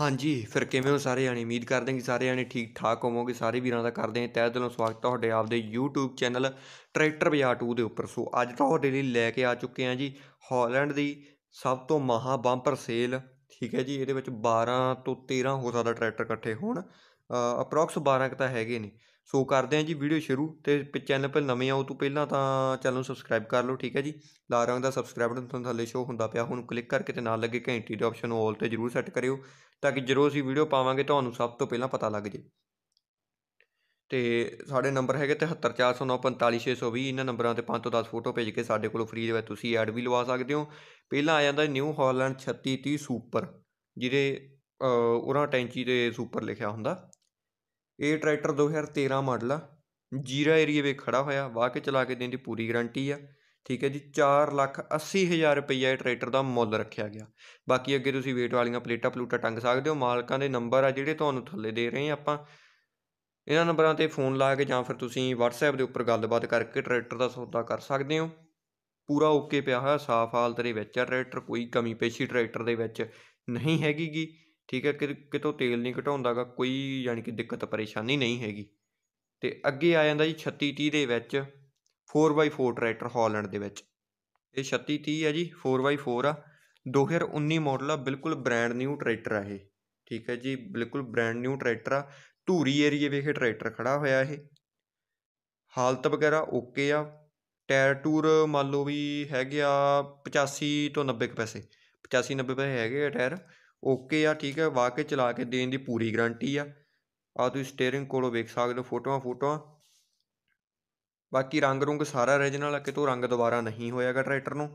ਹਾਂਜੀ ਫਿਰ ਕਿਵੇਂ ਹੋ ਸਾਰੇ ਜਾਣੇ ਉਮੀਦ ਕਰਦੇ ਹਾਂ ਕਿ ਸਾਰੇ ਜਾਣੇ ਠੀਕ ਠਾਕ ਹੋਵੋਗੇ ਸਾਰੇ ਵੀਰਾਂ ਦਾ ਕਰਦੇ ਹਾਂ ਤਹਿ ਦਿਲੋਂ ਸਵਾਗਤ ਤੁਹਾਡੇ ਆਪਦੇ YouTube ਚੈਨਲ ਟਰੈਕਟਰ ਬਾਜ਼ਾਰ 2 ਦੇ ਉੱਪਰ ਸੋ ਅੱਜ ਤੁਹਾਡੇ ਲਈ ਲੈ ਕੇ ਆ ਚੁੱਕੇ ਹਾਂ ਜੀ ਹਾਲੈਂਡ ਦੀ ਸਭ ਤੋਂ ਮਹਾ ਬੰਪਰ ਸੇਲ ਠੀਕ ਹੈ ਜੀ ਇਹਦੇ ਵਿੱਚ 12 ਤੋਂ 13 ਹੋ ਸਕਦਾ ਟਰੈਕਟਰ ਇਕੱਠੇ ਹੋਣ ਅਪਰੋਕਸ 12 ਕ ਤਾਂ ਹੈਗੇ ਨੇ ਸੋ ਕਰਦੇ ਆ ਜੀ ਵੀਡੀਓ ਸ਼ੁਰੂ ਤੇ ਚੈਨਲ 'ਤੇ ਨਵੇਂ ਆਉ ਤੂੰ ਪਹਿਲਾਂ ਤਾਂ ਚੈਨਲ ਨੂੰ ਸਬਸਕ੍ਰਾਈਬ ਕਰ ਲਓ ਠੀਕ ਹੈ ਜੀ ਲਾਲ ਰੰਗ ਦਾ ਸਬਸਕ੍ਰਾਈਬ ਬਟਨ ਤੁਹਾਨੂੰ ਥੱਲੇ ਸ਼ੋ ਹੁੰਦਾ ਪਿਆ ਹੁਣ ਕਲਿੱਕ ਕਰਕੇ ਤੇ ਨਾਲ ਲੱਗੇ ਘੰਟੀ ਦੇ ਆਪਸ਼ਨ ਨੂੰ ਆਲ ਤੇ ਜਰੂਰ ਸੈੱਟ ਕਰਿਓ ਤਾਂ ਕਿ ਜਦੋਂ ਅਸੀਂ ਵੀਡੀਓ ਪਾਵਾਂਗੇ ਤੁਹਾਨੂੰ ਸਭ ਤੋਂ ਪਹਿਲਾਂ ਪਤਾ ਲੱਗ ਜੇ ਤੇ ਸਾਡੇ ਨੰਬਰ ਹੈਗੇ 7340945620 ਇਹਨਾਂ ਨੰਬਰਾਂ ਤੇ 5 ਤੋਂ 10 ਫੋਟੋ ਭੇਜ ਕੇ ਸਾਡੇ ਕੋਲੋਂ ਫ੍ਰੀ ਦੇ ਵਿੱਚ ਤੁਸੀਂ ਐਡ ਵੀ ਲਵਾ ਸਕਦੇ ਹੋ ਪਹਿਲਾਂ ਆ ਜਾਂਦਾ ਨਿਊ ਹਾਲੈਂਡ 3630 ਸੁਪਰ ਜਿਹਦੇ ਉਹਨਾਂ ਟੈਂਚੀ ਤੇ ਸੁਪਰ ਲਿਖਿਆ ਹੁੰਦਾ ਇਹ ਟਰੈਕਟਰ 2013 ਮਾਡਲ ਆ ਜੀਰਾ ਏਰੀਆ ਵਿੱਚ ਖੜਾ ਹੋਇਆ ਵਾਹ ਕੇ ਚਲਾ ਕੇ ਦੇਣ ਦੀ ਪੂਰੀ ਗਰੰਟੀ ਆ ਠੀਕ ਹੈ ਜੀ 4 ਲੱਖ 80 ਹਜ਼ਾਰ ਰੁਪਈਆ ਇਹ ਟਰੈਕਟਰ ਦਾ ਮੁੱਲ ਰੱਖਿਆ ਗਿਆ ਬਾਕੀ ਅੱਗੇ ਤੁਸੀਂ ਵੇਟ ਵਾਲੀਆਂ ਪਲੇਟਾਂ ਪਲੂਟਾਂ ਟੰਗ ਸਕਦੇ ਹੋ ਮਾਲਕਾਂ ਦੇ ਨੰਬਰ ਆ ਜਿਹੜੇ ਤੁਹਾਨੂੰ ਥੱਲੇ ਦੇ ਰਹੇ ਆ ਆਪਾਂ ਇਹਨਾਂ ਨੰਬਰਾਂ ਤੇ ਫੋਨ ਲਾ ਕੇ ਜਾਂ ਫਿਰ ਤੁਸੀਂ WhatsApp ਦੇ ਉੱਪਰ ਗੱਲਬਾਤ ਕਰਕੇ ਟਰੈਕਟਰ ਦਾ ਸੌਦਾ ਕਰ ਸਕਦੇ ਹੋ ਪੂਰਾ ਓਕੇ ਪਿਆ ਹੋਇਆ ਸਾਫ਼ ਹਾਲਤ ਦੇ ਵਿੱਚ ਆ ਟਰੈਕਟਰ ਕੋਈ ਕਮੀ ਪੇਸ਼ੀ ਟਰੈਕਟਰ ਦੇ ਵਿੱਚ ਨਹੀਂ ਹੈਗੀਗੀ ਠੀਕ ਹੈ ਕਿ ਕਿਤੋਂ ਤੇਲ ਨਹੀਂ ਘਟਾਉਂਦਾ ਗਾ ਕੋਈ ਯਾਨੀ ਕਿ ਦਿੱਕਤ ਪਰੇਸ਼ਾਨੀ ਨਹੀਂ ਹੈਗੀ ਅਤੇ ਅੱਗੇ ਆ ਜਾਂਦਾ ਜੀ ਛੱਤੀ ਤੀਹ ਦੇ ਵਿੱਚ four by four tractor Holland ਦੇ ਵਿੱਚ ਇਹ ਛੱਤੀ ਤੀਹ ਹੈ ਜੀ ਫੋਰ ਬਾਈ ਫੋਰ ਆ ਦੋ ਹਜ਼ਾਰ ਉੱਨੀ ਮਾਡਲ ਆ ਬਿਲਕੁਲ ਬ੍ਰੈਂਡ ਨਿਊ ਟਰੈਕਟਰ ਆ ਇਹ ਠੀਕ ਹੈ ਜੀ ਬਿਲਕੁਲ ਬ੍ਰੈਂਡ ਨਿਊ ਟਰੈਕਟਰ ਆ ਧੂਰੀ ਏਰੀਏ ਵੇਖੇ ਟਰੈਕਟਰ ਖੜਾ ਹੋਇਆ ਇਹ ਹਾਲਤ ਵਗੈਰਾ ਓਕੇ ਆ ਟਾਇਰ ਟੂਰ ਮੰਨ ਲਓ ਵੀ ਹੈਗੇ ਆ 85 ਤੋਂ 90 ਪੈਸੇ 85 90 ਪੈਸੇ ਹੈਗੇ ਆ ਟਾਇਰ ਓਕੇ ਆ ਠੀਕ ਹੈ ਵਾਕੇ ਚਲਾ ਕੇ ਦੇਣ ਦੀ ਪੂਰੀ ਗਾਰੰਟੀ ਆ ਆ ਤੁਸੀਂ ਸਟੀering ਕੋਲੋਂ ਵੇਖ ਸਕਦੇ ਹੋ ਫੋਟੋਆਂ ਫੋਟੋਆਂ ਬਾਕੀ ਰੰਗ ਰੁੰਗ ਸਾਰਾ origignal ਆ ਕਿਤੋਂ ਰੰਗ ਦੁਬਾਰਾ ਨਹੀਂ ਹੋਇਆਗਾ ਟਰੈਕਟਰ ਨੂੰ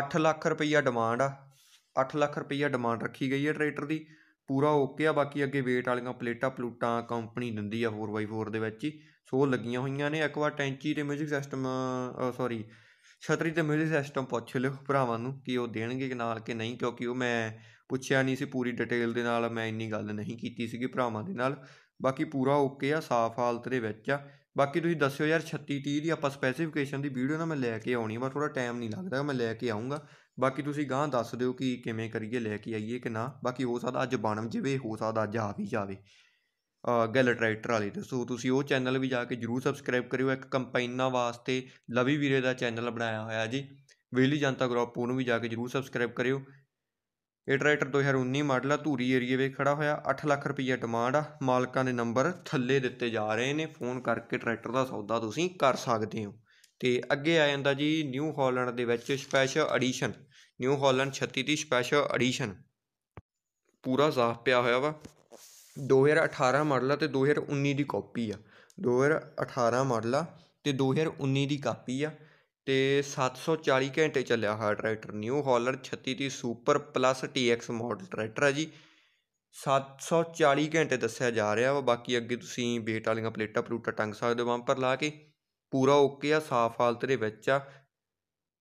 8 ਲੱਖ ਰੁਪਈਆ ਡਿਮਾਂਡ ਆ 8 ਲੱਖ ਰੁਪਈਆ ਡਿਮਾਂਡ ਰੱਖੀ ਗਈ ਹੈ ਟਰੈਕਟਰ ਦੀ ਪੂਰਾ ਓਕੇ ਆ ਬਾਕੀ ਅੱਗੇ ਵੇਟ ਵਾਲੀਆਂ ਪਲੇਟਾਂ ਪਲੂਟਾਂ ਕੰਪਨੀ ਦਿੰਦੀ ਆ 4x4 ਦੇ ਵਿੱਚ ਹੀ ਸੋ ਲੱਗੀਆਂ ਹੋਈਆਂ ਨੇ ਇੱਕ ਵਾਰ ਟੈਂਚੀ ਤੇ ਮਿਊਜ਼ਿਕ ਸਿਸਟਮ ਸੌਰੀ ਛਤਰੀ ਤੇ ਮਿਊਜ਼ਿਕ ਸਿਸਟਮ ਪੁੱਛ ਲਿਓ ਭਰਾਵਾਂ ਨੂੰ ਕਿ ਉਹ ਦੇਣਗੇ ਕਿ ਨਾਲ ਕਿ ਨਹੀਂ ਕਿਉਂਕਿ ਉਹ ਮੈਂ ਪੁੱਛਿਆ ਨਹੀਂ ਸੀ ਪੂਰੀ ਡਿਟੇਲ ਦੇ ਨਾਲ ਮੈਂ ਇੰਨੀ ਗੱਲ ਨਹੀਂ ਕੀਤੀ ਸੀਗੀ ਭਰਾਵਾਂ ਦੇ ਨਾਲ ਬਾਕੀ ਪੂਰਾ ਓਕੇ ਆ ਸਾਫ਼ ਹਾਲਤ ਦੇ ਵਿੱਚ ਆ ਬਾਕੀ ਤੁਸੀਂ ਦੱਸਿਓ ਯਾਰ 36 30 ਦੀ ਆਪਾਂ ਸਪੈਸੀਫਿਕੇਸ਼ਨ ਦੀ ਵੀਡੀਓ ਨਾ ਮੈਂ ਲੈ ਕੇ ਆਉਣੀ ਬਸ ਥੋੜਾ ਟਾਈਮ ਨਹੀਂ ਲੱਗਦਾ ਮੈਂ ਲੈ ਕੇ ਆਉਂਗਾ ਬਾਕੀ ਤੁਸੀਂ ਗਾਂ ਦੱਸ ਦਿਓ ਕਿ ਕਿਵੇਂ ਕਰੀਏ ਲੈ ਕੇ ਆਈਏ ਕਿ ਨਾ ਬਾਕੀ ਹੋ ਸਕਦਾ ਅੱਜ ਬਣ ਜਵੇ ਹੋ ਸਕਦਾ ਅੱਜ ਆ ਵੀ ਜਾਵੇ ਗੈਲਟ ਰਾਈਟਰ ਵਾਲੀ ਤੇ ਸੋ ਤੁਸੀਂ ਉਹ ਚੈਨਲ ਵੀ ਜਾ ਕੇ ਜਰੂਰ ਸਬਸਕ੍ਰਾਈਬ ਕਰਿਓ ਇੱਕ ਕੰਪਾਈਨਾਂ ਵਾਸਤੇ ਲਵੀ ਵੀਰੇ ਦਾ ਚੈਨਲ ਬਣਾਇਆ ਹੋਇਆ ਜੀ ਵੇਲੀ ਜਨਤਾ ਗਰੁੱਪ ਉਹਨੂੰ ਵੀ ਜਾ ਕੇ ਜਰੂਰ ਸਬਸਕ੍ਰਾਈਬ ਕਰਿਓ ਇਹ ਟਰੈਕਟਰ 2019 ਮਾਡਲ ਆ ਧੂਰੀ ਏਰੀਏ ਵਿੱਚ ਖੜਾ ਹੋਇਆ 8 ਲੱਖ ਰੁਪਈਆ ਡਿਮਾਂਡ ਆ ਮਾਲਕਾਂ ਦੇ ਨੰਬਰ ਥੱਲੇ ਦਿੱਤੇ ਜਾ ਰਹੇ ਨੇ ਫੋਨ ਕਰਕੇ ਟਰੈਕਟਰ ਦਾ ਸੌਦਾ ਤੁਸੀਂ ਕਰ ਸਕਦੇ ਹੋ ਤੇ ਅੱਗੇ ਆ ਜਾਂਦਾ ਜੀ ਨਿਊ ਹਾਲੈਂਡ ਦੇ ਵਿੱਚ ਸਪੈਸ਼ਲ ਐਡੀਸ਼ਨ ਨਿਊ ਹਾਲੈਂਡ 36 ਦੀ ਸਪੈਸ਼ਲ ਐਡੀਸ਼ਨ ਪੂਰਾ ਸਾਫ ਪਿਆ ਹੋਇਆ ਵਾ 2018 ਮਾਡਲ ਆ ਤੇ 2019 ਦੀ ਕਾਪੀ ਆ 2018 ਮਾਡਲ ਆ ਤੇ 2019 ਦੀ ਕਾਪੀ ਆ ਤੇ 740 ਘੰਟੇ ਚੱਲਿਆ ਹੋਇਆ ਟਰੈਕਟਰ ਨਿਊ ਹਾਲਰ 36 ਦੀ super plus TX model tractor ਹੈ ਜੀ 740 ਘੰਟੇ ਦੱਸਿਆ ਜਾ ਰਿਹਾ ਵਾ ਬਾਕੀ ਅੱਗੇ ਤੁਸੀਂ ਵੇਟ ਵਾਲੀਆਂ ਪਲੇਟਾਂ ਪਲੂਟਾ ਟੰਗ ਸਕਦੇ ਹੋ ਬੰਪਰ ਲਾ ਕੇ ਪੂਰਾ ਓਕੇ ਆ ਸਾਫ ਹਾਲਤ ਦੇ ਵਿੱਚ ਆ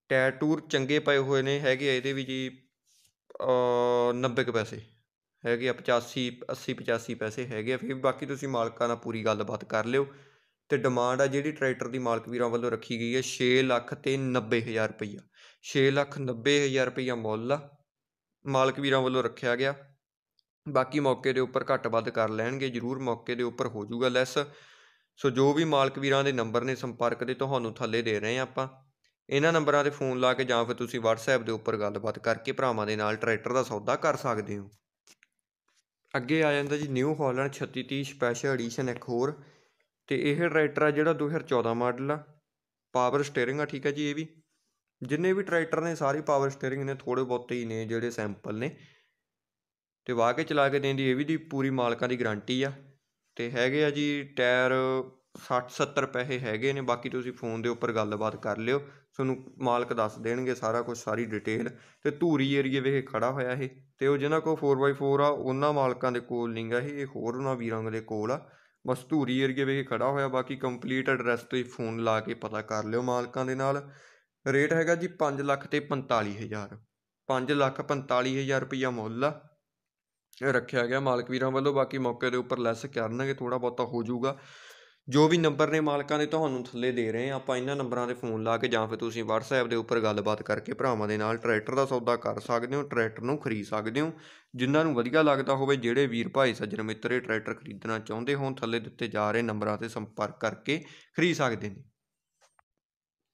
ਟਾਇਰ ਟੂਰ ਚੰਗੇ ਪਏ ਹੋਏ ਨੇ ਹੈਗੇ ਆ ਇਹਦੇ ਵੀ ਜੀ 90 ਪੈਸੇ ਹੈਗੇ ਆ 85 80 85 ਪੈਸੇ ਹੈਗੇ ਆ ਫਿਰ ਬਾਕੀ ਤੁਸੀਂ ਮਾਲਕਾਂ ਨਾਲ ਪੂਰੀ ਗੱਲਬਾਤ ਕਰ ਲਿਓ ਤੇ ਡਿਮਾਂਡ ਆ ਜਿਹੜੀ ਟਰੈਕਟਰ ਦੀ ਮਾਲਕ ਵੀਰਾਂ ਵੱਲੋਂ ਰੱਖੀ ਗਈ ਹੈ 6 ਲੱਖ ਤੇ 90 ਹਜ਼ਾਰ ਰੁਪਈਆ 6 ਲੱਖ 90 ਹਜ਼ਾਰ ਰੁਪਈਆ ਮੁੱਲ ਆ ਮਾਲਕ ਵੀਰਾਂ ਵੱਲੋਂ ਰੱਖਿਆ ਗਿਆ ਬਾਕੀ ਮੌਕੇ ਦੇ ਉੱਪਰ ਘੱਟ ਵੱਧ ਕਰ ਲੈਣਗੇ ਜ਼ਰੂਰ ਮੌਕੇ ਦੇ ਉੱਪਰ ਹੋ ਜਾਊਗਾ ਲੈਸ ਸੋ ਜੋ ਵੀ ਮਾਲਕ ਵੀਰਾਂ ਦੇ ਨੰਬਰ ਨੇ ਸੰਪਰਕ ਦੇ ਤੁਹਾਨੂੰ ਥੱਲੇ ਦੇ ਰਹੇ ਆ ਆਪਾਂ ਇਹਨਾਂ ਨੰਬਰਾਂ ਤੇ ਫੋਨ ਲਾ ਕੇ ਜਾਂ ਫਿਰ ਤੁਸੀਂ WhatsApp ਦੇ ਉੱਪਰ ਗੱਲਬਾਤ ਕਰਕੇ ਭਰਾਵਾਂ ਦੇ ਨਾਲ ਟਰੈਕਟਰ ਦਾ ਸੌਦਾ ਕਰ ਸਕਦੇ ਹੋ ਅੱਗੇ ਆ ਜਾਂਦਾ ਜੀ ਨਿਊ ਹਾਲੈਂਡ 3630 ਸਪੈਸ਼ਲ ਐਡੀਸ਼ਨ ਇੱਕ ਹੋਰ ਤੇ ਇਹ ਟਰੈਕਟਰ ਆ ਜਿਹੜਾ 2014 ਮਾਡਲ ਆ ਪਾਵਰ ਸਟੇਅਰਿੰਗ ਆ ਠੀਕ ਹੈ ਜੀ ਇਹ ਵੀ ਜਿੰਨੇ ਵੀ ਟਰੈਕਟਰ ਨੇ ਸਾਰੇ ਪਾਵਰ ਸਟੇਅਰਿੰਗ ਨੇ ਥੋੜੇ ਬਹੁਤੇ ਹੀ ਨੇ ਜਿਹੜੇ ਸੈਂਪਲ ਨੇ ਤੇ ਵਾਹ ਕੇ ਚਲਾ ਕੇ ਦੇਣ ਦੀ ਇਹ ਵੀ ਦੀ ਪੂਰੀ ਮਾਲਕਾਂ ਦੀ ਗਾਰੰਟੀ ਆ ਤੇ ਹੈਗੇ ਆ ਜੀ ਟਾਇਰ 60 70 ਪੈਸੇ ਹੈਗੇ ਨੇ ਬਾਕੀ ਤੁਸੀਂ ਫੋਨ ਦੇ ਉੱਪਰ ਗੱਲਬਾਤ ਕਰ ਲਿਓ ਤੁਹਾਨੂੰ ਮਾਲਕ ਦੱਸ ਦੇਣਗੇ ਸਾਰਾ ਕੁਝ ਸਾਰੀ ਡਿਟੇਲ ਤੇ ਧੂਰੀ ਏਰੀਏ ਵੇਖ ਖੜਾ ਹੋਇਆ ਇਹ ਤੇ ਉਹ ਜਿਹਨਾਂ ਕੋਲ 4x4 ਆ ਉਹਨਾਂ ਮਾਲਕਾਂ ਦੇ ਕੋਲ ਨਹੀਂਗਾ ਇਹ ਹੋਰ ਉਹਨਾਂ ਵੀਰਾਂ ਦੇ ਕੋਲ ਆ ਬਸ ਧੂਰੀ ਏਰੀਏ ਵਿਖੇ ਖੜਾ ਹੋਇਆ ਬਾਕੀ ਕੰਪਲੀਟ ਐਡਰੈਸ ਤੁਸੀਂ ਫੋਨ ਲਾ ਕੇ ਪਤਾ ਕਰ ਲਿਓ ਮਾਲਕਾਂ ਦੇ ਨਾਲ ਰੇਟ ਹੈਗਾ ਜੀ 5 ਲੱਖ ਤੇ 45 ਹਜ਼ਾਰ 5 ਲੱਖ 45 ਹਜ਼ਾਰ ਰੁਪਇਆ ਮੁੱਲ ਆ ਰੱਖਿਆ ਗਿਆ ਮਾਲਕ ਵੀਰਾਂ ਵੱਲੋਂ ਬਾਕੀ ਮੌਕੇ ਦੇ ਉੱਪਰ ਲੈਸ ਕਰਨਗੇ ਥੋੜਾ ਬਹੁਤਾ ਹੋ ਜਾਊਗਾ ਜੋ ਵੀ ਨੰਬਰ ਨੇ ਮਾਲਕਾਂ ਦੇ ਤੁਹਾਨੂੰ ਥੱਲੇ ਦੇ ਰਹੇ ਆ ਆਪਾਂ ਇਹਨਾਂ ਨੰਬਰਾਂ ਤੇ ਫੋਨ ਲਾ ਕੇ ਜਾਂ ਫਿਰ ਤੁਸੀਂ WhatsApp ਦੇ ਉੱਪਰ ਗੱਲਬਾਤ ਕਰਕੇ ਭਰਾਵਾਂ ਦੇ ਨਾਲ ਟਰੈਕਟਰ ਦਾ ਸੌਦਾ ਕਰ ਸਕਦੇ ਹੋ ਟਰੈਕਟਰ ਨੂੰ ਖਰੀਦ ਸਕਦੇ ਹੋ ਜਿਨ੍ਹਾਂ ਨੂੰ ਵਧੀਆ ਲੱਗਦਾ ਹੋਵੇ ਜਿਹੜੇ ਵੀਰ ਭਾਈ ਸੱਜਣ ਮਿੱਤਰ ਇਹ ਟਰੈਕਟਰ ਖਰੀਦਣਾ ਚਾਹੁੰਦੇ ਹੋਣ ਥੱਲੇ ਦਿੱਤੇ ਜਾ ਰਹੇ ਨੰਬਰਾਂ ਤੇ ਸੰਪਰਕ ਕਰਕੇ ਖਰੀਦ ਸਕਦੇ ਨੇ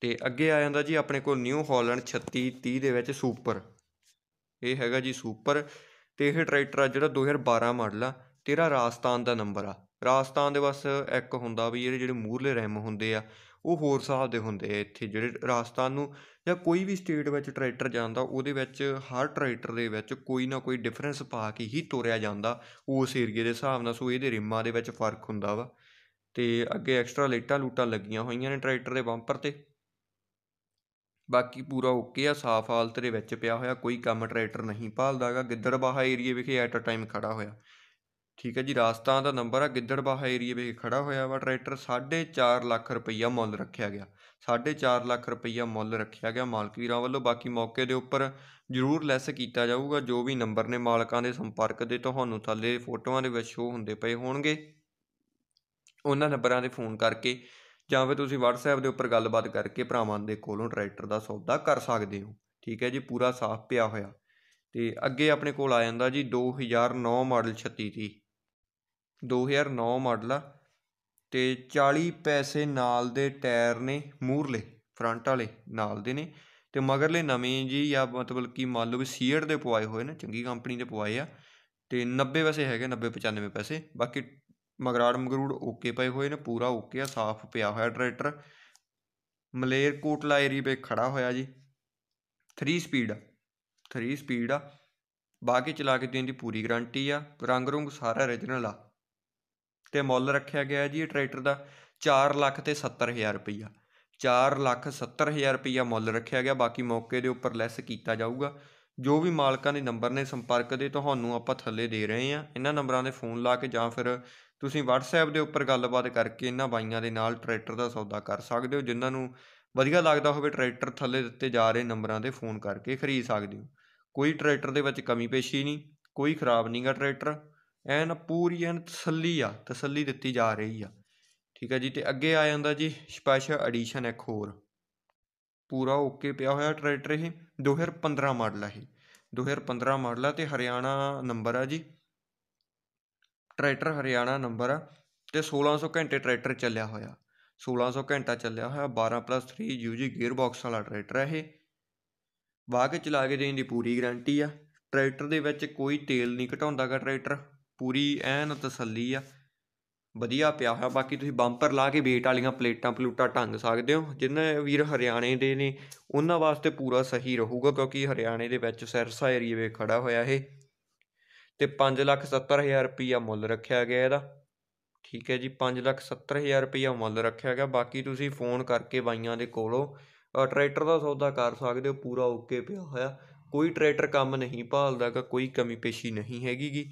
ਤੇ ਅੱਗੇ ਆ ਜਾਂਦਾ ਜੀ ਆਪਣੇ ਕੋਲ ਨਿਊ ਹਾਲੈਂਡ 3630 ਦੇ ਵਿੱਚ ਸੁਪਰ ਇਹ ਹੈਗਾ ਜੀ ਸੁਪਰ ਤੇ ਇਹ ਟਰੈਕਟਰ ਆ ਜਿਹੜਾ 2012 ਮਾਡਲ ਆ ਤੇਰਾ ਰਾਜਸਥਾਨ ਦਾ ਨੰਬਰ ਆ ਰਾਜਸਥਾਨ ਦੇ ਬਸ ਇੱਕ ਹੁੰਦਾ ਵੀ ਜਿਹੜੇ ਜਿਹੜੇ ਮੂਰਲੇ ਰਹਿਮ ਹੁੰਦੇ ਆ ਉਹ ਹੋਰ ਸਾਹ ਦੇ ਹੁੰਦੇ ਆ ਇੱਥੇ ਜਿਹੜੇ ਰਾਜਸਥਾਨ ਨੂੰ ਜਾਂ ਕੋਈ ਵੀ ਸਟੇਟ ਵਿੱਚ ਟਰੈਕਟਰ ਜਾਂਦਾ ਉਹਦੇ ਵਿੱਚ ਹਰ ਟਰੈਕਟਰ ਦੇ ਵਿੱਚ ਕੋਈ ਨਾ ਕੋਈ ਡਿਫਰੈਂਸ ਪਾ ਕੇ ਹੀ ਤੋਰਿਆ ਜਾਂਦਾ ਉਸ ਏਰੀਏ ਦੇ ਹਿਸਾਬ ਨਾਲ ਸੋ ਇਹਦੇ ਰਿਮਾਂ ਦੇ ਵਿੱਚ ਫਰਕ ਹੁੰਦਾ ਵਾ ਤੇ ਅੱਗੇ ਐਕਸਟਰਾ ਲੇਟਾਂ ਲੂਟਾਂ ਲੱਗੀਆਂ ਹੋਈਆਂ ਨੇ ਟਰੈਕਟਰ ਦੇ ਬੰਪਰ ਤੇ ਬਾਕੀ ਪੂਰਾ ਓਕੇ ਆ ਸਾਫ ਹਾਲਤ ਦੇ ਵਿੱਚ ਪਿਆ ਹੋਇਆ ਕੋਈ ਕੰਮ ਟਰੈਕਟਰ ਨਹੀਂ ਭਾਲਦਾਗਾ ਗਿੱਦੜਬਾਹਾ ਏਰੀਏ ਵਿਖੇ ਐਟ ਅ ਟਾਈਮ ਖੜਾ ਹੋਇਆ ਠੀਕ ਹੈ ਜੀ ਰਾਜਸਥਾਨ ਦਾ ਨੰਬਰ ਆ ਗਿੱਦੜਬਾਹਾ ਏਰੀਏ ਵਿੱਚ ਖੜਾ ਹੋਇਆ ਵਾ ਟਰੈਕਟਰ 4.5 ਲੱਖ ਰੁਪਈਆ ਮੁੱਲ ਰੱਖਿਆ ਗਿਆ 4.5 ਲੱਖ ਰੁਪਈਆ ਮੁੱਲ ਰੱਖਿਆ ਗਿਆ ਮਾਲਕ ਵੱਲੋਂ ਬਾਕੀ ਮੌਕੇ ਦੇ ਉੱਪਰ ਜ਼ਰੂਰ ਲੈਸ ਕੀਤਾ ਜਾਊਗਾ ਜੋ ਵੀ ਨੰਬਰ ਨੇ ਮਾਲਕਾਂ ਦੇ ਸੰਪਰਕ ਦੇ ਤੁਹਾਨੂੰ ਥੱਲੇ ਫੋਟੋਆਂ ਦੇ ਵਿੱਚ ਸ਼ੋ ਹੁੰਦੇ ਪਏ ਹੋਣਗੇ ਉਹਨਾਂ ਨੰਬਰਾਂ ਤੇ ਫੋਨ ਕਰਕੇ ਜਾਂ ਫਿਰ ਤੁਸੀਂ WhatsApp ਦੇ ਉੱਪਰ ਗੱਲਬਾਤ ਕਰਕੇ ਭਰਾਵਾਂ ਦੇ ਕੋਲੋਂ ਟਰੈਕਟਰ ਦਾ ਸੌਦਾ ਕਰ ਸਕਦੇ ਹੋ ਠੀਕ ਹੈ ਜੀ ਪੂਰਾ ਸਾਫ਼ ਪਿਆ ਹੋਇਆ ਤੇ ਅੱਗੇ ਆਪਣੇ ਕੋਲ ਆ ਜਾਂਦਾ ਜੀ 2009 ਮਾਡਲ 36 ਦੀ 2009 ਮਾਡਲ ਆ ਤੇ 40 ਪੈਸੇ ਨਾਲ ਦੇ ਟਾਇਰ ਨੇ ਮੂਰਲੇ ਫਰੰਟ ਵਾਲੇ ਨਾਲ ਦੇ ਨੇ ਤੇ ਮਗਰਲੇ ਨਵੇਂ ਜੀ ਆ ਮਤਲਬ ਕਿ ਮੰਨ ਲਓ ਵੀ ਸੀਅਰ ਦੇ ਪਵਾਏ ਹੋਏ ਨੇ ਚੰਗੀ ਕੰਪਨੀ ਦੇ ਪਵਾਏ ਆ ਤੇ 90 ਪੈਸੇ ਹੈਗੇ 90 95 ਪੈਸੇ ਬਾਕੀ ਮਗਰਾੜ ਮਗਰੂੜ ਓਕੇ ਪਏ ਹੋਏ ਨੇ ਪੂਰਾ ਓਕੇ ਆ ਸਾਫ਼ ਪਿਆ ਹੋਇਆ ਟਰੈਕਟਰ ਮਲੇਰ ਕੋਟਲਾ ਏਰੀਏ 'ਤੇ ਖੜਾ ਹੋਇਆ ਜੀ 3 ਸਪੀਡ ਆ 3 ਸਪੀਡ ਆ ਬਾਕੀ ਚਲਾ ਕੇ ਦੇਣ ਦੀ ਪੂਰੀ ਗਾਰੰਟੀ ਆ ਰੰਗ ਰੰਗ ਸਾਰਾ ਓਰੀਜਨਲ ਆ ਤੇ ਮੁੱਲ ਰੱਖਿਆ ਗਿਆ ਜੀ ਟਰੈਕਟਰ ਦਾ 4 ਲੱਖ ਤੇ 70000 ਰੁਪਈਆ 4 ਲੱਖ 70000 ਰੁਪਈਆ ਮੁੱਲ ਰੱਖਿਆ ਗਿਆ ਬਾਕੀ ਮੌਕੇ ਦੇ ਉੱਪਰ ਲੈਸ ਕੀਤਾ ਜਾਊਗਾ ਜੋ ਵੀ ਮਾਲਕਾਂ ਦੇ ਨੰਬਰ ਨੇ ਸੰਪਰਕ ਦੇ ਤੁਹਾਨੂੰ ਆਪਾਂ ਥੱਲੇ ਦੇ ਰਹੇ ਹਾਂ ਇਹਨਾਂ ਨੰਬਰਾਂ ਦੇ ਫੋਨ ਲਾ ਕੇ ਜਾਂ ਫਿਰ ਤੁਸੀਂ WhatsApp ਦੇ ਉੱਪਰ ਗੱਲਬਾਤ ਕਰਕੇ ਇਹਨਾਂ ਬਾਈਆਂ ਦੇ ਨਾਲ ਟਰੈਕਟਰ ਦਾ ਸੌਦਾ ਕਰ ਸਕਦੇ ਹੋ ਜਿਨ੍ਹਾਂ ਨੂੰ ਵਧੀਆ ਲੱਗਦਾ ਹੋਵੇ ਟਰੈਕਟਰ ਥੱਲੇ ਦਿੱਤੇ ਜਾ ਰਹੇ ਨੰਬਰਾਂ ਦੇ ਫੋਨ ਕਰਕੇ ਖਰੀਦ ਸਕਦੇ ਹੋ ਕੋਈ ਟਰੈਕਟਰ ਦੇ ਵਿੱਚ ਕਮੀ ਪੇਸ਼ੀ ਨਹੀਂ ਕੋਈ ਖਰਾਬ ਨਹੀਂਗਾ ਟਰੈਕਟਰ ਐਨ ਪੂਰੀ ਐਨ ਤਸੱਲੀ ਆ ਤਸੱਲੀ ਦਿੱਤੀ ਜਾ ਰਹੀ ਆ ਠੀਕ ਹੈ ਜੀ ਤੇ ਅੱਗੇ ਆ ਜਾਂਦਾ ਜੀ ਸਪੈਸ਼ਲ ਐਡੀਸ਼ਨ ਇੱਕ ਹੋਰ ਪੂਰਾ ਓਕੇ ਪਿਆ ਹੋਇਆ ਟਰੈਕਟਰ ਇਹ 2015 ਮਾਡਲ ਆ ਇਹ 2015 ਮਾਡਲ ਆ ਤੇ ਹਰਿਆਣਾ ਨੰਬਰ ਆ ਜੀ ਟਰੈਕਟਰ ਹਰਿਆਣਾ ਨੰਬਰ ਆ ਤੇ 1600 ਘੰਟੇ ਟਰੈਕਟਰ ਚੱਲਿਆ ਹੋਇਆ 1600 ਘੰਟਾ ਚੱਲਿਆ ਹੋਇਆ 12+3 ਯੂਜੀ ਗੇਅਰ ਬਾਕਸ ਵਾਲਾ ਟਰੈਕਟਰ ਹੈ ਇਹ ਵਾਹ ਚਲਾ ਕੇ ਦੇਣ ਦੀ ਪੂਰੀ ਗਾਰੰਟੀ ਆ ਟਰੈਕਟਰ ਦੇ ਵਿੱਚ ਕੋਈ ਤੇਲ ਨਹੀਂ ਘਟਾਉਂਦਾਗਾ ਟਰੈਕਟਰ ਪੂਰੀ ਐਨ ਤਸੱਲੀ ਆ ਵਧੀਆ ਪਿਆ ਹੋਇਆ ਬਾਕੀ ਤੁਸੀਂ ਬੰਪਰ ਲਾ ਕੇ ਵੇਟ ਵਾਲੀਆਂ ਪਲੇਟਾਂ ਪਲੂਟਾ ਟੰਗ ਸਕਦੇ ਹੋ ਜਿੰਨੇ ਵੀਰ ਹਰਿਆਣੇ ਦੇ ਨੇ ਉਹਨਾਂ ਵਾਸਤੇ ਪੂਰਾ ਸਹੀ ਰਹੂਗਾ ਕਿਉਂਕਿ ਹਰਿਆਣੇ ਦੇ ਵਿੱਚ ਸਰਸਾ ਏਰੀਆ ਵਿੱਚ ਖੜਾ ਹੋਇਆ ਇਹ ਤੇ 570000 ਰੁਪਇਆ ਮੁੱਲ ਰੱਖਿਆ ਗਿਆ ਇਹਦਾ ਠੀਕ ਹੈ ਜੀ 570000 ਰੁਪਇਆ ਮੁੱਲ ਰੱਖਿਆ ਗਿਆ ਬਾਕੀ ਤੁਸੀਂ ਫੋਨ ਕਰਕੇ ਬਾਈਆਂ ਦੇ ਕੋਲੋਂ ਟਰੈਕਟਰ ਦਾ ਸੌਦਾ ਕਰ ਸਕਦੇ ਹੋ ਪੂਰਾ ਓਕੇ ਪਿਆ ਹੋਇਆ ਕੋਈ ਟਰੈਕਟਰ ਕੰਮ ਨਹੀਂ ਭਾਲਦਾ ਕੋਈ ਕਮੀ ਪੇਸ਼ੀ ਨਹੀਂ ਹੈਗੀਗੀ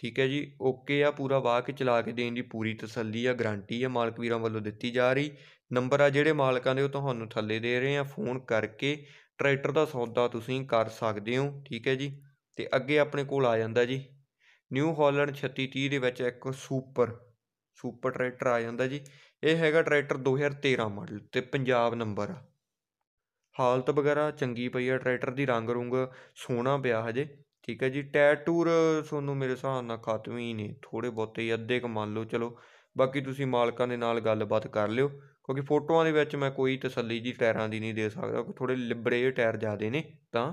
ਠੀਕ ਹੈ ਜੀ ਓਕੇ ਆ ਪੂਰਾ ਵਾਹ ਕੇ ਚਲਾ ਕੇ ਦੇਣ ਦੀ ਪੂਰੀ ਤਸੱਲੀ ਆ ਗਰੰਟੀ ਆ ਮਾਲਕ ਵੀਰਾਂ ਵੱਲੋਂ ਦਿੱਤੀ ਜਾ ਰਹੀ ਨੰਬਰ ਆ ਜਿਹੜੇ ਮਾਲਕਾਂ ਦੇ ਉਹ ਤੁਹਾਨੂੰ ਥੱਲੇ ਦੇ ਰਹੇ ਆ ਫੋਨ ਕਰਕੇ ਟਰੈਕਟਰ ਦਾ ਸੌਦਾ ਤੁਸੀਂ ਕਰ ਸਕਦੇ ਹੋ ਠੀਕ ਹੈ ਜੀ ਤੇ ਅੱਗੇ ਆਪਣੇ ਕੋਲ ਆ ਜਾਂਦਾ ਜੀ ਨਿਊ ਹਾਲੈਂਡ 3630 ਦੇ ਵਿੱਚ ਇੱਕ ਸੁਪਰ ਸੁਪਰ ਟਰੈਕਟਰ ਆ ਜਾਂਦਾ ਜੀ ਇਹ ਹੈਗਾ ਟਰੈਕਟਰ 2013 ਮਾਡਲ ਤੇ ਪੰਜਾਬ ਨੰਬਰ ਆ ਹਾਲਤ ਵਗੈਰਾ ਚੰਗੀ ਪਈ ਆ ਟਰੈਕਟਰ ਦੀ ਰੰਗ ਰੂੰਗ ਸੋਹਣਾ ਪਿਆ ਹਜੇ ਠੀਕ ਹੈ ਜੀ ਟੈਟੂਰ ਤੁਹਾਨੂੰ ਮੇਰੇ ਹਿਸਾਬ ਨਾਲ ਖਤਮ ਹੀ ਨੇ ਥੋੜੇ ਬਹੁਤੇ ਅੱਧੇ ਕੁ ਮੰਨ ਲਓ ਚਲੋ ਬਾਕੀ ਤੁਸੀਂ ਮਾਲਕਾਂ ਦੇ ਨਾਲ ਗੱਲਬਾਤ ਕਰ ਲਿਓ ਕਿਉਂਕਿ ਫੋਟੋਆਂ ਦੇ ਵਿੱਚ ਮੈਂ ਕੋਈ ਤਸੱਲੀ ਜੀ ਟਾਇਰਾਂ ਦੀ ਨਹੀਂ ਦੇ ਸਕਦਾ ਕਿ ਥੋੜੇ ਲਿਬਰੇ ਟਾਇਰ ਜ਼ਿਆਦੇ ਨੇ ਤਾਂ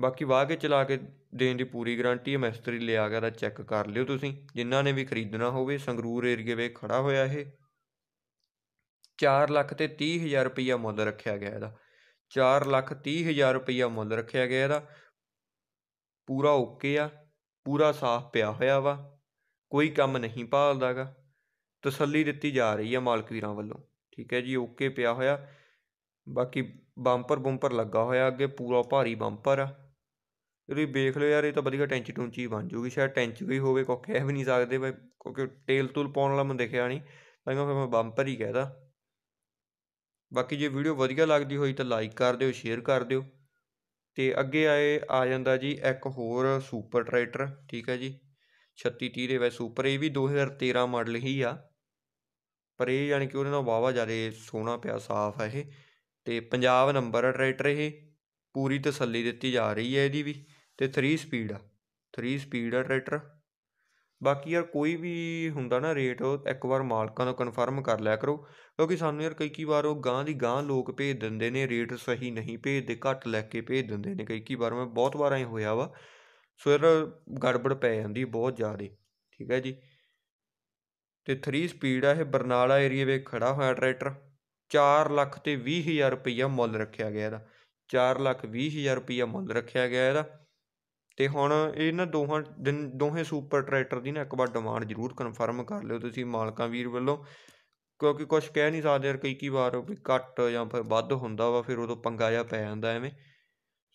ਬਾਕੀ ਵਾਹ ਕੇ ਚਲਾ ਕੇ ਦੇਣ ਦੀ ਪੂਰੀ ਗਾਰੰਟੀ ਹੈ ਮਿਸਤਰੀ ਲਿਆ ਗਿਆ ਦਾ ਚੈੱਕ ਕਰ ਲਿਓ ਤੁਸੀਂ ਜਿਨ੍ਹਾਂ ਨੇ ਵੀ ਖਰੀਦਣਾ ਹੋਵੇ ਸੰਗਰੂਰ ਏਰੀਏ ਵਿੱਚ ਖੜਾ ਹੋਇਆ ਇਹ 4 ਲੱਖ ਤੇ 30 ਹਜ਼ਾਰ ਰੁਪਇਆ ਮੁੱਲ ਰੱਖਿਆ ਗਿਆ ਇਹਦਾ 430000 ਲੱਖ ਹਜ਼ਾਰ ਮੁੱਲ ਰੱਖਿਆ ਗਿਆ ਇਹਦਾ ਪੂਰਾ ਓਕੇ ਆ ਪੂਰਾ ਸਾਫ਼ ਪਿਆ ਹੋਇਆ ਵਾ ਕੋਈ ਕੰਮ ਨਹੀਂ ਭਾਲਦਾਗਾ ਤਸੱਲੀ ਦਿੱਤੀ ਜਾ ਰਹੀ ਹੈ ਮਾਲਕ ਵੀਰਾਂ ਵੱਲੋਂ ਠੀਕ ਹੈ ਜੀ ਓਕੇ ਪਿਆ ਹੋਇਆ ਬਾਕੀ ਬੰਪਰ ਬੰਪਰ ਲੱਗਾ ਹੋਇਆ ਅੱਗੇ ਪੂਰਾ ਭਾਰੀ ਬੰਪਰ ਆ ਇਹਦੀ ਵੇਖ ਲਓ ਯਾਰ ਇਹ ਤਾਂ ਵਧੀਆ ਟੈਂਚੀ ਟੂੰਚੀ ਬਣ ਜੂਗੀ ਸ਼ਾਇਦ ਟੈਂਚੀ ਵੀ ਹੋਵੇ ਕੋਈ ਕਹਿ ਵੀ ਨਹੀਂ ਸਕਦੇ ਬਈ ਕਿਉਂਕਿ ਟੇਲ ਤੂਲ ਪਾਉਣ ਵਾਲਾ ਮੈਂ ਦੇਖਿਆ ਨਹੀਂ ਤਾਂ ਫਿਰ ਮੈਂ ਬੰਪਰ ਹੀ ਕਹਿਦਾ ਬਾਕੀ ਜੇ ਵੀਡੀਓ ਵਧੀਆ ਲੱਗਦੀ ਹੋਈ ਤਾਂ ਲਾਈਕ ਕਰ ਦਿਓ ਸ਼ੇਅਰ ਕਰ ਦਿਓ ਤੇ ਅੱਗੇ ਆਏ ਆ ਜਾਂਦਾ ਜੀ ਇੱਕ ਹੋਰ ਸੁਪਰ ਟਰੈਕਟਰ ਠੀਕ ਹੈ ਜੀ 3630 ਦੇ ਵੈ ਸੁਪਰ ਇਹ ਵੀ 2013 ਮਾਡਲ ਹੀ ਆ ਪਰ ਇਹ ਯਾਨੀ ਕਿ ਉਹਦੇ ਨਾਲ ਵਾਵਾ ਜਾਰੇ ਸੋਨਾ ਪਿਆ ਸਾਫ਼ ਹੈ ਇਹ ਤੇ ਪੰਜਾਬ ਨੰਬਰ ਟਰੈਕਟਰ ਇਹ ਪੂਰੀ ਤਸੱਲੀ ਦਿੱਤੀ ਜਾ ਰਹੀ ਹੈ ਇਹਦੀ ਵੀ ਤੇ 3 ਸਪੀਡ ਆ 3 ਸਪੀਡ ਆ ਟਰੈਕਟਰ ਬਾਕੀ ਯਾਰ ਕੋਈ ਵੀ ਹੁੰਦਾ ਨਾ ਰੇਟ ਇੱਕ ਵਾਰ ਮਾਲਕਾਂ ਨੂੰ ਕਨਫਰਮ ਕਰ ਲਿਆ ਕਰੋ ਕਿਉਂਕਿ ਸਾਨੂੰ ਯਾਰ ਕਈ ਕਈ ਵਾਰ ਉਹ ਗਾਂ ਦੀ ਗਾਂ ਲੋਕ ਭੇਜ ਦਿੰਦੇ ਨੇ ਰੇਟ ਸਹੀ ਨਹੀਂ ਭੇਜਦੇ ਘੱਟ ਲੈ ਕੇ ਭੇਜ ਦਿੰਦੇ ਨੇ ਕਈ ਕਈ ਵਾਰ ਮੈਂ ਬਹੁਤ ਵਾਰ ਐ ਹੋਇਆ ਵਾ ਸੋ ਯਾਰ ਗੜਬੜ ਪੈ ਜਾਂਦੀ ਬਹੁਤ ਜ਼ਿਆਦਾ ਠੀਕ ਹੈ ਜੀ ਤੇ 3 ਸਪੀਡ ਆ ਇਹ ਬਰਨਾਲਾ ਏਰੀਆ ਵਿੱਚ ਖੜਾ ਹੋਇਆ ਟਰੈਕਟਰ 4 ਲੱਖ ਤੇ 20000 ਰੁਪਇਆ ਮੁੱਲ ਰੱਖਿਆ ਗਿਆ ਇਹਦਾ 4 ਲੱਖ 20000 ਰੁਪਇਆ ਮੁੱਲ ਰੱਖਿਆ ਗਿਆ ਇਹਦਾ ਤੇ ਹੁਣ ਇਹਨਾਂ ਦੋਹਾਂ ਦਿਨ ਦੋਹੇ ਸੁਪਰ ਟਰੈਕਟਰ ਦੀ ਨਾ ਇੱਕ ਵਾਰ ਡਿਮਾਂਡ ਜ਼ਰੂਰ ਕਨਫਰਮ ਕਰ ਲਿਓ ਤੁਸੀਂ ਮਾਲਕਾਂ ਵੀਰ ਵੱਲੋਂ ਕਿਉਂਕਿ ਕੁਛ ਕਹਿ ਨਹੀਂ ਸਕਦੇ ਯਾਰ ਕਈ ਕਈ ਵਾਰ ਵੀ ਕੱਟ ਜਾਂ ਫਿਰ ਵੱਧ ਹੁੰਦਾ ਵਾ ਫਿਰ ਉਦੋਂ ਪੰਗਾ ਜਾ ਪੈ ਜਾਂਦਾ ਐਵੇਂ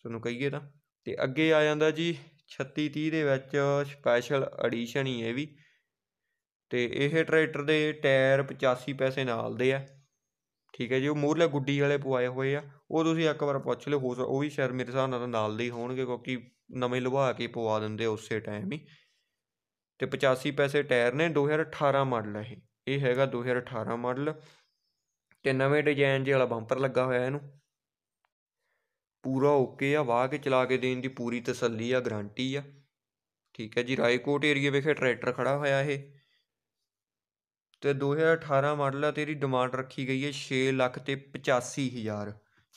ਤੁਹਾਨੂੰ ਕਹੀਏ ਤਾਂ ਤੇ ਅੱਗੇ ਆ ਜਾਂਦਾ ਜੀ 3630 ਦੇ ਵਿੱਚ ਸਪੈਸ਼ਲ ਐਡੀਸ਼ਨ ਹੀ ਇਹ ਵੀ ਤੇ ਇਹ ਟਰੈਕਟਰ ਦੇ ਟਾਇਰ 85 ਪੈਸੇ ਨਾਲ ਦੇ ਆ ਠੀਕ ਹੈ ਜੀ ਉਹ ਮੂਰਲੇ ਗੁੱਡੀ ਵਾਲੇ ਪਵਾਏ ਹੋਏ ਆ ਉਹ ਤੁਸੀਂ ਇੱਕ ਵਾਰ ਪੁੱਛ ਲਿਓ ਹੋ ਉਹ ਵੀ ਸ਼ਾਇਦ ਮੇਰੇ ਹਿਸਾਬ ਨਾਲ ਨਾਲ ਦੇ ਹੀ ਹੋਣਗੇ ਕਿਉਂਕਿ ਨਵੇਂ ਲਵਾ ਕੇ ਪਵਾ ਦਿੰਦੇ ਉਸੇ ਟਾਈਮ ਹੀ ਤੇ 85 ਪੈਸੇ ਟਾਇਰ ਨੇ 2018 ਮਾਡਲ ਹੈ ਇਹ ਇਹ ਹੈਗਾ 2018 ਮਾਡਲ ਤੇ ਨਵੇਂ ਡਿਜ਼ਾਈਨ ਜੇ ਵਾਲਾ ਬੰਪਰ ਲੱਗਾ ਹੋਇਆ ਇਹਨੂੰ ਪੂਰਾ ਓਕੇ ਆ ਵਾਹ ਕੇ ਚਲਾ ਕੇ ਦੇਣ ਦੀ ਪੂਰੀ ਤਸੱਲੀ ਆ ਗਾਰੰਟੀ ਆ ਠੀਕ ਹੈ ਜੀ ਰਾਏਕੋਟ ਏਰੀਆ ਵਿਖੇ ਟਰੈਕਟਰ ਖੜਾ ਹੋਇਆ ਇਹ ਤੇ 2018 ਮਾਡਲ ਆ ਤੇਰੀ ਡਿਮਾਂਡ ਰੱਖੀ ਗਈ ਹੈ 6 ਲੱਖ ਤੇ 85 ਹਜ਼ਾਰ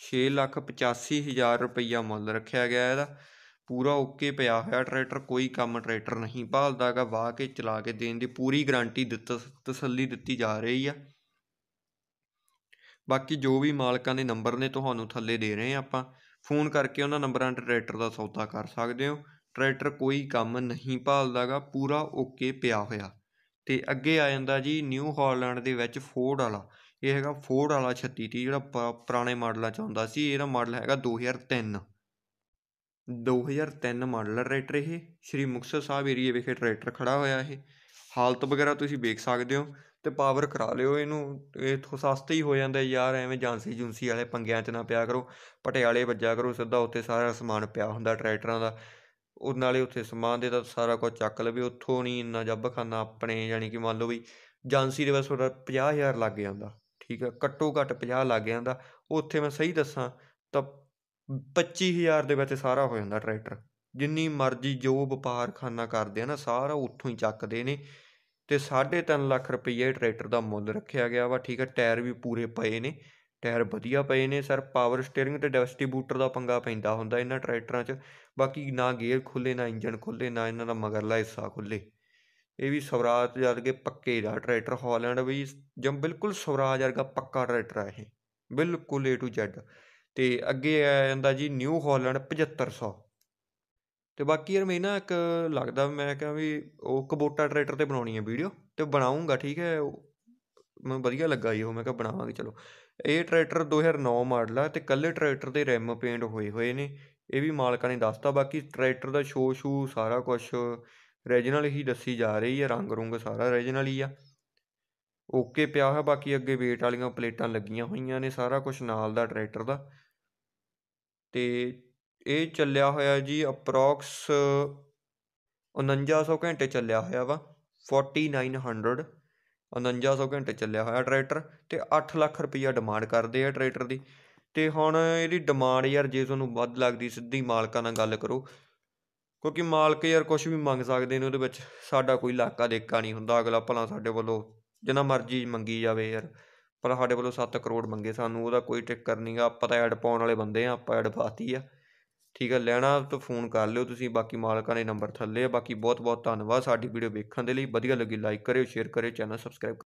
6 ਲੱਖ 85 ਹਜ਼ਾਰ ਰੁਪਈਆ ਮੁੱਲ ਰੱਖਿਆ ਗਿਆ ਇਹਦਾ ਪੂਰਾ ਓਕੇ ਪਿਆ ਹੋਇਆ ਟਰੈਕਟਰ ਕੋਈ ਕੰਮ ਟਰੈਕਟਰ ਨਹੀਂ ਭਾਲਦਾ ਗਾ ਵਾਹ ਕੇ ਚਲਾ ਕੇ ਦੇਣ ਦੀ ਪੂਰੀ ਗਾਰੰਟੀ ਦਿੱਤ ਤਸੱਲੀ ਦਿੱਤੀ ਜਾ ਰਹੀ ਆ ਬਾਕੀ ਜੋ ਵੀ ਮਾਲਕਾਂ ਦੇ ਨੰਬਰ ਨੇ ਤੁਹਾਨੂੰ ਥੱਲੇ ਦੇ ਰਹੇ ਆ ਆਪਾਂ ਫੋਨ ਕਰਕੇ ਉਹਨਾਂ ਨੰਬਰਾਂ 'ਤੇ ਟਰੈਕਟਰ ਦਾ ਸੌਦਾ ਕਰ ਸਕਦੇ ਹੋ ਟਰੈਕਟਰ ਕੋਈ ਕੰਮ ਨਹੀਂ ਭਾਲਦਾਗਾ ਪੂਰਾ ਓਕੇ ਪਿਆ ਹੋਇਆ ਤੇ ਅੱਗੇ ਆ ਜਾਂਦਾ ਜੀ ਨਿਊ ਹਾਲੈਂਡ ਦੇ ਵਿੱਚ ਫੋਰਡ ਵਾਲਾ ਇਹ ਹੈਗਾ ਫੋਰਡ ਵਾਲਾ 36 ਜਿਹੜਾ ਪੁਰਾਣੇ ਮਾਡਲਾਂ 'ਚ ਹੁੰਦਾ ਸੀ ਇਹਦਾ ਮਾਡਲ ਹੈਗਾ 2003 2003 ਮਾਡਲ ਆ ਟਰੈਕਟਰ ਇਹ ਸ਼੍ਰੀ ਮੁਕਸਰ ਸਾਹਿਬ ਏਰੀਆ ਵਿਖੇ ਟਰੈਕਟਰ ਖੜਾ ਹੋਇਆ ਇਹ ਹਾਲਤ ਵਗੈਰਾ ਤੁਸੀਂ ਵੇਖ ਸਕਦੇ ਹੋ ਤੇ ਪਾਵਰ ਕਰਾ ਲਿਓ ਇਹਨੂੰ ਇੱਥੋਂ ਸਸਤਾ ਹੀ ਹੋ ਜਾਂਦਾ ਯਾਰ ਐਵੇਂ ਜਾਂਸੀ ਜੁੰਸੀ ਵਾਲੇ ਪੰਗਿਆਂ 'ਚ ਨਾ ਪਿਆ ਕਰੋ ਪਟਿਆਲੇ ਵੱਜਿਆ ਕਰੋ ਸਿੱਧਾ ਉੱਥੇ ਸਾਰਾ ਸਮਾਨ ਪਿਆ ਹੁੰਦਾ ਟਰੈਕਟਰਾਂ ਦਾ ਉਹ ਨਾਲੇ ਉੱਥੇ ਸਮਾਨ ਦੇ ਤਾਂ ਸਾਰਾ ਕੁਝ ਚੱਕ ਲਵੇ ਉੱਥੋਂ ਨਹੀਂ ਇੰਨਾ ਜੱਬ ਖਾਨਾ ਆਪਣੇ ਯਾਨੀ ਕਿ ਮੰਨ ਲਓ ਵੀ ਜਾਂਸੀ ਦੇ ਬਸ ਤੁਹਾਡਾ 50000 ਲੱਗ ਜਾਂਦਾ ਠੀਕ ਹੈ ਕੱਟੋ ਘੱਟ 50 ਲੱਗ ਜਾਂਦਾ ਉੱਥੇ ਮੈਂ ਸਹੀ ਦੱਸਾਂ ਤਾਂ 25000 ਦੇ ਵਿੱਚ ਸਾਰਾ ਹੋ ਜਾਂਦਾ ਟਰੈਕਟਰ ਜਿੰਨੀ ਮਰਜ਼ੀ ਜੋ ਵਪਾਰ ਖਾਨਾ ਕਰਦੇ ਆ ਨਾ ਸਾਰਾ ਉੱਥੋਂ ਹੀ ਚੱਕਦੇ ਨੇ ਤੇ 3.5 ਲੱਖ ਰੁਪਏ ਟਰੈਕਟਰ ਦਾ ਮੁੱਲ ਰੱਖਿਆ ਗਿਆ ਵਾ ਠੀਕ ਹੈ ਟਾਇਰ ਵੀ ਪੂਰੇ ਪਏ ਨੇ ਟਾਇਰ ਵਧੀਆ ਪਏ ਨੇ ਸਰ ਪਾਵਰ ਸਟੀering ਤੇ ਡਿਸਟ੍ਰੀਬਿਊਟਰ ਦਾ ਪੰਗਾ ਪੈਂਦਾ ਹੁੰਦਾ ਇਹਨਾਂ ਟਰੈਕਟਰਾਂ 'ਚ ਬਾਕੀ ਨਾ ਗੇਅਰ ਖੁੱਲੇ ਨਾ ਇੰਜਨ ਖੁੱਲੇ ਨਾ ਇਹਨਾਂ ਦਾ ਮਗਰਲਾ ਹਿੱਸਾ ਖੁੱਲੇ ਇਹ ਵੀ ਸਵਰਾਜ ਵਰਗੇ ਪੱਕੇ ਦਾ ਟਰੈਕਟਰ ਹਾਲੈਂਡ ਵੀ ਜਮ ਬਿਲਕੁਲ ਸਵਰਾਜ ਵਰਗਾ ਪੱਕਾ ਟਰੈਕਟਰ ਹੈ ਇਹ ਬਿਲਕੁਲ A to Z ਤੇ ਅੱਗੇ ਆ ਜਾਂਦਾ ਜੀ ਨਿਊ ਹਾਲੈਂਡ 7500 ਤੇ ਬਾਕੀ ਯਾਰ ਮੈਨਾਂ ਇੱਕ ਲੱਗਦਾ ਮੈਂ ਕਿਹਾ ਵੀ ਉਹ ਕਬੋਟਾ ਟਰੈਕਟਰ 'ਤੇ ਬਣਾਉਣੀ ਹੈ ਵੀਡੀਓ ਤੇ ਬਣਾਉਂਗਾ ਠੀਕ ਹੈ ਮੈਨੂੰ ਵਧੀਆ ਲੱਗਾ ਜੀ ਉਹ ਮੈਂ ਕਿਹਾ ਬਣਾਵਾਂਗੇ ਚਲੋ ਇਹ ਟਰੈਕਟਰ 2009 ਮਾਡਲ ਆ ਤੇ ਕੱਲੇ ਟਰੈਕਟਰ ਦੇ ਰਿਮ ਪੇਂਟ ਹੋਏ ਹੋਏ ਨੇ ਇਹ ਵੀ ਮਾਲਕਾਂ ਨੇ ਦੱਸਤਾ ਬਾਕੀ ਟਰੈਕਟਰ ਦਾ ਸ਼ੋ ਸ਼ੂ ਸਾਰਾ ਕੁਝ ਰੀਜਨਲ ਹੀ ਦੱਸੀ ਜਾ ਰਹੀ ਹੈ ਰੰਗ ਰੁੰਗ ਸਾਰਾ ਰੀਜਨਲ ਹੀ ਆ ਓਕੇ ਪਿਆ ਹੋਇਆ ਬਾਕੀ ਅੱਗੇ ਵੇਟ ਵਾਲੀਆਂ ਪਲੇਟਾਂ ਲੱਗੀਆਂ ਹੋਈਆਂ ਨੇ ਸਾਰਾ ਕੁਝ ਨਾਲ ਦਾ ਟਰੈਕਟਰ ਦਾ ਤੇ ਇਹ ਚੱਲਿਆ ਹੋਇਆ ਜੀ ਅਪਰੋਕਸ 4900 ਘੰਟੇ ਚੱਲਿਆ ਹੋਇਆ ਵਾ 4900 4900 ਘੰਟੇ ਚੱਲਿਆ ਹੋਇਆ ਟਰੈਕਟਰ ਤੇ 8 ਲੱਖ ਰੁਪਈਆ ਡਿਮਾਂਡ ਕਰਦੇ ਆ ਟਰੈਕਟਰ ਦੀ ਤੇ ਹੁਣ ਇਹਦੀ ਡਿਮਾਂਡ ਯਾਰ ਜੇ ਤੁਹਾਨੂੰ ਵੱਧ ਲੱਗਦੀ ਸਿੱਧੀ ਮਾਲਕਾਂ ਨਾਲ ਗੱਲ ਕਰੋ ਕਿਉਂਕਿ ਮਾਲਕ ਯਾਰ ਕੁਝ ਵੀ ਮੰਗ ਸਕਦੇ ਨੇ ਉਹਦੇ ਵਿੱਚ ਸਾਡਾ ਕੋਈ ਲਾਕਾ ਦੇਕਾ ਨਹੀਂ ਹੁੰਦਾ ਅਗਲਾ ਭਲਾ ਸਾਡੇ ਵੱਲੋਂ ਜਿੰਨਾ ਮਰਜ਼ੀ ਮੰਗੀ ਜਾਵੇ ਯਾਰ ਪਰ ਸਾਡੇ ਵੱਲੋਂ 7 ਕਰੋੜ ਮੰਗੇ ਸਾਨੂੰ ਉਹਦਾ ਕੋਈ ਟਿੱਕਰ ਨਹੀਂਗਾ ਆਪਾਂ ਤਾਂ ਐਡ ਪਾਉਣ ਵਾਲੇ ਬੰਦੇ ਆ ਆਪਾਂ ਐਡ ਪਾਤੀ ਆ ਠੀਕ ਆ ਲੈਣਾ ਤਾਂ ਫੋਨ ਕਰ ਲਿਓ ਤੁਸੀਂ ਬਾਕੀ ਮਾਲਕਾਂ ਦੇ ਨੰਬਰ ਥੱਲੇ ਆ ਬਾਕੀ ਬਹੁਤ ਬਹੁਤ ਧੰਨਵਾਦ ਸਾਡੀ ਵੀਡੀਓ ਵੇਖਣ ਦੇ ਲਈ ਵਧੀਆ ਲੱਗੀ ਲਾਈਕ ਕਰਿਓ ਸ਼ੇਅਰ ਕਰਿਓ ਚੈਨਲ ਸਬਸਕ੍ਰਾਈਬ